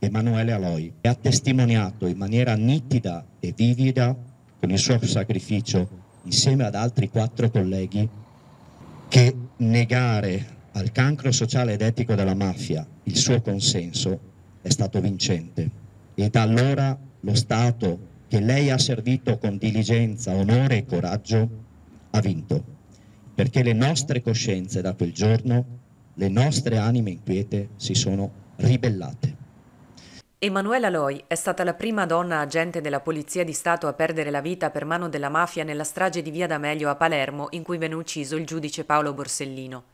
Emanuele Aloi e ha testimoniato in maniera nitida e vivida con il suo sacrificio insieme ad altri quattro colleghi che negare al cancro sociale ed etico della mafia il suo consenso è stato vincente e da allora lo Stato che lei ha servito con diligenza, onore e coraggio ha vinto perché le nostre coscienze da quel giorno, le nostre anime inquiete si sono ribellate. Emanuela Loi è stata la prima donna agente della Polizia di Stato a perdere la vita per mano della mafia nella strage di Via D'Amelio a Palermo in cui venne ucciso il giudice Paolo Borsellino.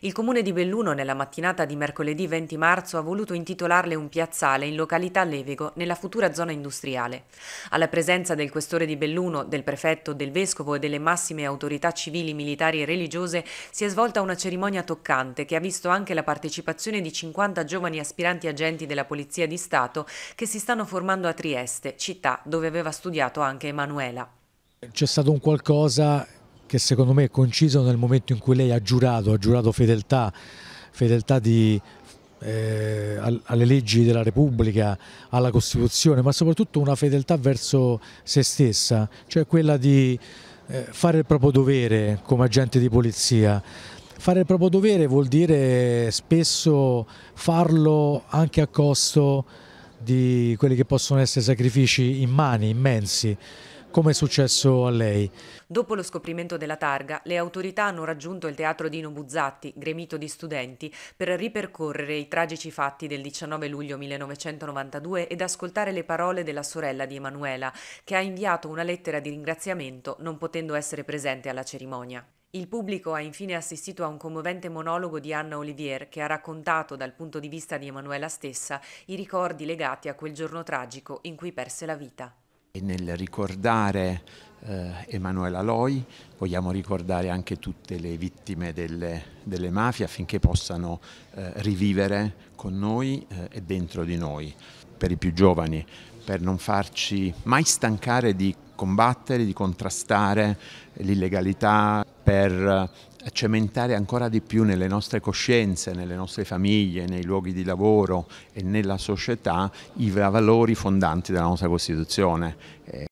Il comune di Belluno nella mattinata di mercoledì 20 marzo ha voluto intitolarle un piazzale in località Levego nella futura zona industriale. Alla presenza del questore di Belluno, del prefetto, del vescovo e delle massime autorità civili, militari e religiose si è svolta una cerimonia toccante che ha visto anche la partecipazione di 50 giovani aspiranti agenti della Polizia di Stato Mercato, che si stanno formando a Trieste, città dove aveva studiato anche Emanuela. C'è stato un qualcosa che secondo me è conciso nel momento in cui lei ha giurato, ha giurato fedeltà, fedeltà di, eh, alle leggi della Repubblica, alla Costituzione, ma soprattutto una fedeltà verso se stessa, cioè quella di eh, fare il proprio dovere come agente di polizia. Fare il proprio dovere vuol dire spesso farlo anche a costo di quelli che possono essere sacrifici immani, immensi, come è successo a lei. Dopo lo scoprimento della targa, le autorità hanno raggiunto il teatro Dino Buzzatti, gremito di studenti, per ripercorrere i tragici fatti del 19 luglio 1992 ed ascoltare le parole della sorella di Emanuela, che ha inviato una lettera di ringraziamento non potendo essere presente alla cerimonia. Il pubblico ha infine assistito a un commovente monologo di Anna Olivier che ha raccontato dal punto di vista di Emanuela stessa i ricordi legati a quel giorno tragico in cui perse la vita. E nel ricordare eh, Emanuela Loi vogliamo ricordare anche tutte le vittime delle, delle mafie affinché possano eh, rivivere con noi eh, e dentro di noi. Per i più giovani, per non farci mai stancare di combattere, di contrastare l'illegalità, per a cementare ancora di più nelle nostre coscienze, nelle nostre famiglie, nei luoghi di lavoro e nella società i valori fondanti della nostra Costituzione. Eh,